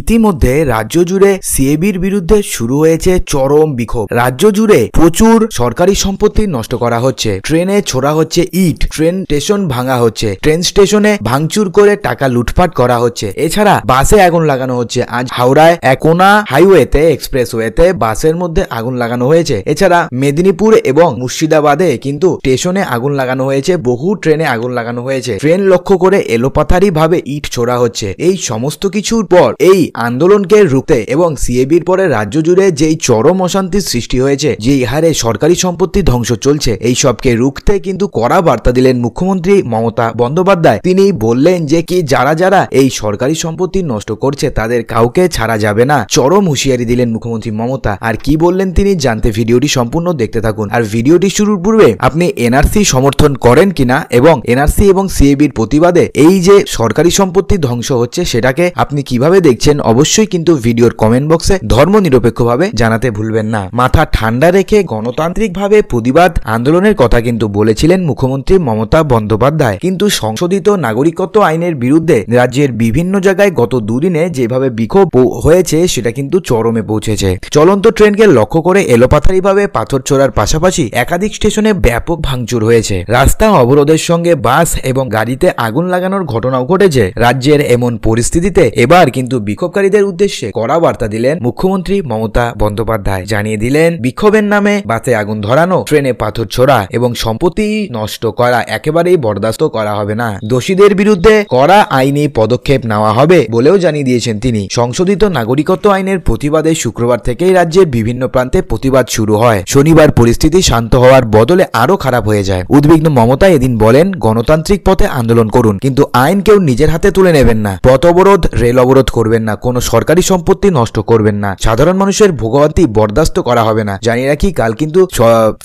ইতিমধ্যে রাজ্য জুড়ে সিএবির বিরুদ্ধে শুরু হয়েছে চরম বিক্ষোভ রাজ্য জুড়ে প্রচুর সরকারি সম্পত্তি নষ্ট করা হচ্ছে ট্রেনে ছোড়া হচ্ছে ইট ট্রেন স্টেশন ভাঙা হচ্ছে ট্রেন স্টেশনে ভাঙচুর করে টাকা লুটপাট করা হচ্ছে এছাড়া বাসে আগুন লাগানো হচ্ছে আজ হাওড়ায় একোনা হাইওয়েতে এক্সপ্রেসওয়েতে বাসের মধ্যে আগুন লাগানো হয়েছে এছাড়া মেদিনীপুর এবং মুর্শিদাবাদে কিন্তু স্টেশনে আগুন লাগানো হয়েছে বহু ট্রেনে আগুন লাগানো হয়েছে ট্রেন লক্ষ্য করে এলোপাথারি ভাবে ইট ছোড়া হচ্ছে এই সমস্ত কিছুর পর এই এই আন্দোলনকে রুখতে এবং সিএবির পরে রাজ্য জুড়ে যেই চরম অশান্তির সৃষ্টি হয়েছে যেই হারে সরকারি সম্পত্তি ধ্বংস চলছে এই সবকে রুখতে কিন্তু কড়া বার্তা দিলেন মুখ্যমন্ত্রী মমতা বন্দ্যোপাধ্যায় তিনি বললেন যে কি যারা যারা এই সরকারি সম্পত্তি নষ্ট করছে তাদের কাউকে ছাড়া যাবে না চরম হুঁশিয়ারি দিলেন মুখ্যমন্ত্রী মমতা আর কি বললেন তিনি জানতে ভিডিওটি সম্পূর্ণ দেখতে থাকুন আর ভিডিওটি শুরুর পূর্বে আপনি এনআরসি সমর্থন করেন কিনা এবং এনআরসি এবং সিএবির প্রতিবাদে এই যে সরকারি সম্পত্তি ধ্বংস হচ্ছে সেটাকে আপনি কিভাবে দেখছেন ভাবছেন অবশ্যই কিন্তু ভিডিওর কমেন্ট বক্সে ধর্মনিরপেক্ষভাবে জানাতে ভুলবেন না মাথা ঠান্ডা রেখে গণতান্ত্রিকভাবে প্রতিবাদ আন্দোলনের কথা কিন্তু বলেছিলেন মুখ্যমন্ত্রী মমতা বন্দ্যোপাধ্যায় কিন্তু সংশোধিত নাগরিকত্ব আইনের বিরুদ্ধে রাজ্যের বিভিন্ন জায়গায় গত দুদিনে যেভাবে বিক্ষোভ হয়েছে সেটা কিন্তু চরমে পৌঁছেছে চলন্ত ট্রেনকে লক্ষ্য করে এলোপাথারিভাবে পাথর ছোড়ার পাশাপাশি একাধিক স্টেশনে ব্যাপক ভাঙচুর হয়েছে রাস্তা অবরোধের সঙ্গে বাস এবং গাড়িতে আগুন লাগানোর ঘটনাও ঘটেছে রাজ্যের এমন পরিস্থিতিতে এবার কিন্তু বিক্ষোভকারীদের উদ্দেশ্যে কড়া বার্তা দিলেন মুখ্যমন্ত্রী মমতা বন্দ্যোপাধ্যায় জানিয়ে দিলেন বিক্ষোভের নামে বাসে আগুন ধরানো ট্রেনে পাথর ছোড়া এবং সম্পত্তি নষ্ট করা একেবারেই বরদাস্ত করা হবে না দোষীদের বিরুদ্ধে কড়া আইনি পদক্ষেপ নেওয়া হবে বলেও জানিয়ে দিয়েছেন তিনি সংশোধিত নাগরিকত্ব আইনের প্রতিবাদে শুক্রবার থেকেই রাজ্যের বিভিন্ন প্রান্তে প্রতিবাদ শুরু হয় শনিবার পরিস্থিতি শান্ত হওয়ার বদলে আরো খারাপ হয়ে যায় উদ্বিগ্ন মমতা এদিন বলেন গণতান্ত্রিক পথে আন্দোলন করুন কিন্তু আইন কেউ নিজের হাতে তুলে নেবেন না পথ অবরোধ রেল অবরোধ করবেন না না কোনো সরকারি সম্পত্তি নষ্ট করবেন না সাধারণ মানুষের ভোগান্তি বরদাস্ত করা হবে না জানি রাখি কাল কিন্তু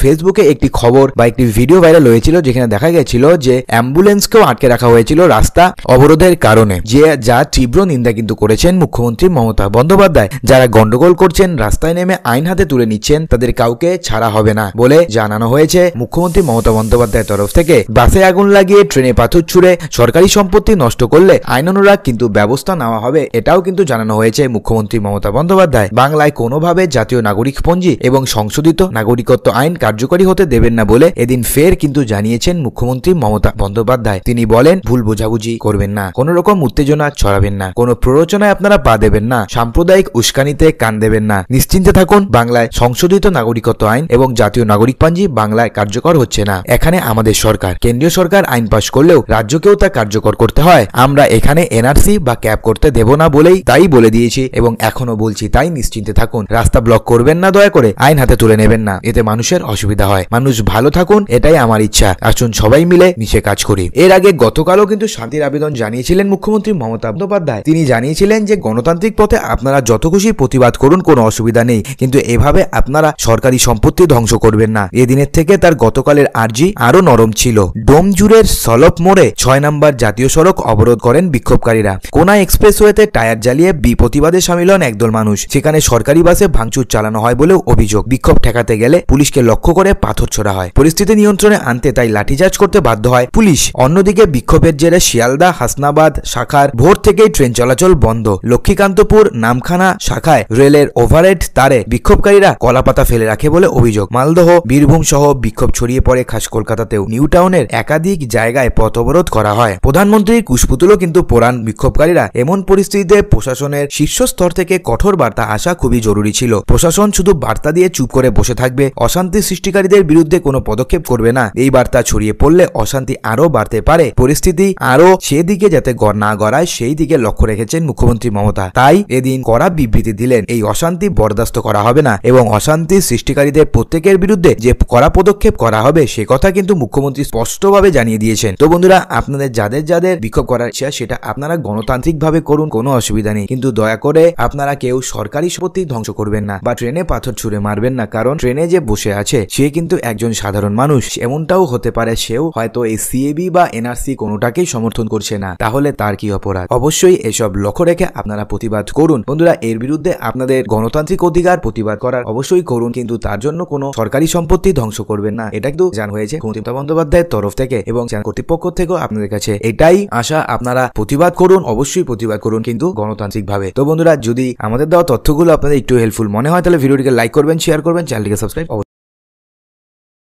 ফেসবুকে একটি খবর বা একটি ভিডিও ভাইরাল হয়েছিল যেখানে দেখা গেছিল যে অ্যাম্বুলেন্সকেও আটকে রাখা হয়েছিল রাস্তা অবরোধের কারণে যে যা তীব্র নিন্দা কিন্তু করেছেন মুখ্যমন্ত্রী মমতা বন্দ্যোপাধ্যায় যারা গন্ডগোল করছেন রাস্তায় নেমে আইন হাতে তুলে নিচ্ছেন তাদের কাউকে ছাড়া হবে না বলে জানানো হয়েছে মুখ্যমন্ত্রী মমতা বন্দ্যোপাধ্যায়ের তরফ থেকে বাসে আগুন লাগিয়ে ট্রেনে পাথর ছুড়ে সরকারি সম্পত্তি নষ্ট করলে আইন অনুরাগ কিন্তু ব্যবস্থা নেওয়া হবে এটাও কিন্তু কিন্তু জানানো হয়েছে মুখ্যমন্ত্রী মমতা বন্দ্যোপাধ্যায় বাংলায় কোনোভাবে জাতীয় নাগরিক পঞ্জি এবং সংশোধিত নাগরিকত্ব আইন কার্যকরী হতে দেবেন না বলে এদিন ফের কিন্তু জানিয়েছেন মুখ্যমন্ত্রী মমতা বন্দ্যোপাধ্যায় তিনি বলেন ভুল বোঝাবুঝি করবেন না কোনো রকম উত্তেজনা ছড়াবেন না কোনো প্ররোচনায় আপনারা পা দেবেন না সাম্প্রদায়িক উস্কানিতে কান দেবেন না নিশ্চিন্তে থাকুন বাংলায় সংশোধিত নাগরিকত্ব আইন এবং জাতীয় নাগরিক পাঞ্জি বাংলায় কার্যকর হচ্ছে না এখানে আমাদের সরকার কেন্দ্রীয় সরকার আইন পাশ করলেও রাজ্যকেও তা কার্যকর করতে হয় আমরা এখানে এনআরসি বা ক্যাব করতে দেব না বলে আগেই তাই বলে দিয়েছি এবং এখনো বলছি তাই নিশ্চিন্তে থাকুন রাস্তা ব্লক করবেন না দয়া করে আইন হাতে তুলে নেবেন না এতে মানুষের অসুবিধা হয় মানুষ ভালো থাকুন এটাই আমার ইচ্ছা আসুন সবাই মিলে মিশে কাজ করি এর আগে গতকালও কিন্তু শান্তির আবেদন জানিয়েছিলেন মুখ্যমন্ত্রী মমতা বন্দ্যোপাধ্যায় তিনি জানিয়েছিলেন যে গণতান্ত্রিক পথে আপনারা যত খুশি প্রতিবাদ করুন কোনো অসুবিধা নেই কিন্তু এভাবে আপনারা সরকারি সম্পত্তি ধ্বংস করবেন না এদিনের থেকে তার গতকালের আর্জি আরো নরম ছিল ডোমজুরের সলপ মোড়ে ছয় নম্বর জাতীয় সড়ক অবরোধ করেন বিক্ষোভকারীরা কোনা এক্সপ্রেসওয়েতে টায়ার জ্বালিয়ে প্রতিবাদে সামিল হন একদল মানুষ সেখানে সরকারি বাসে ভাঙচুর চালানো হয় বলেও অভিযোগ বিক্ষোভ ঠেকাতে গেলে পুলিশকে লক্ষ্য করে পাথর ছোড়া হয় পরিস্থিতি নিয়ন্ত্রণে আনতে তাই লাঠিচার্জ করতে বাধ্য হয় পুলিশ অন্যদিকে বিক্ষোভের জেরে শিয়ালদা হাসনাবাদ শাখার ভোর থেকেই ট্রেন চলাচল বন্ধ লক্ষ্মীকান্তপুর নামখানা শাখায় রেলের ওভারহেড তারে বিক্ষোভকারীরা কলাপাতা ফেলে রাখে বলে অভিযোগ মালদহ বীরভূম সহ বিক্ষোভ ছড়িয়ে পড়ে খাস কলকাতাতেও নিউ টাউনের একাধিক জায়গায় পথ অবরোধ করা হয় প্রধানমন্ত্রীর কুশপুতুলও কিন্তু পোড়ান বিক্ষোভকারীরা এমন পরিস্থিতিতে প্রশাসনের শীর্ষ স্তর থেকে কঠোর বার্তা আসা খুবই জরুরি ছিল প্রশাসন শুধু বার্তা দিয়ে চুপ করে বসে থাকবে অশান্তি সৃষ্টিকারীদের বিরুদ্ধে কোনো পদক্ষেপ করবে না এই বার্তা ছড়িয়ে পড়লে অশান্তি আরও বাড়তে পারে পরিস্থিতি আরও সেদিকে যাতে গড় না গড়ায় সেই দিকে লক্ষ্য রেখেছেন মুখ্যমন্ত্রী মমতা তাই এদিন কড়া বিবৃতি দিলেন এই অশান্তি বরদাস্ত করা হবে না এবং অশান্তি সৃষ্টিকারীদের প্রত্যেকের বিরুদ্ধে যে কড়া পদক্ষেপ করা হবে সে কথা কিন্তু মুখ্যমন্ত্রী স্পষ্টভাবে জানিয়ে দিয়েছেন তো বন্ধুরা আপনাদের যাদের যাদের বিক্ষোভ করার ইচ্ছা সেটা আপনারা গণতান্ত্রিকভাবে করুন কোনো অসুবিধা অসুবিধা নেই কিন্তু দয়া করে আপনারা কেউ সরকারি সম্পত্তি ধ্বংস করবেন না বা ট্রেনে পাথর ছুঁড়ে মারবেন না কারণ ট্রেনে যে বসে আছে সে কিন্তু একজন সাধারণ মানুষ এমনটাও হতে পারে সেও হয়তো এই সিএবি বা এনআরসি কোনোটাকেই সমর্থন করছে না তাহলে তার কি অপরাধ অবশ্যই এসব লক্ষ্য রেখে আপনারা প্রতিবাদ করুন বন্ধুরা এর বিরুদ্ধে আপনাদের গণতান্ত্রিক অধিকার প্রতিবাদ করার অবশ্যই করুন কিন্তু তার জন্য কোনো সরকারি সম্পত্তি ধ্বংস করবেন না এটা কিন্তু জান হয়েছে মমতা বন্দ্যোপাধ্যায়ের তরফ থেকে এবং কর্তৃপক্ষ থেকেও আপনাদের কাছে এটাই আশা আপনারা প্রতিবাদ করুন অবশ্যই প্রতিবাদ করুন কিন্তু গণ গণতান্ত্রিকভাবে তো বন্ধুরা যদি আমাদের দেওয়া তথ্যগুলো আপনাদের একটু হেল্পফুল মনে হয় তাহলে ভিডিওটিকে লাইক করবেন শেয়ার করবেন চ্যানেলটিকে সাবস্ক্রাইব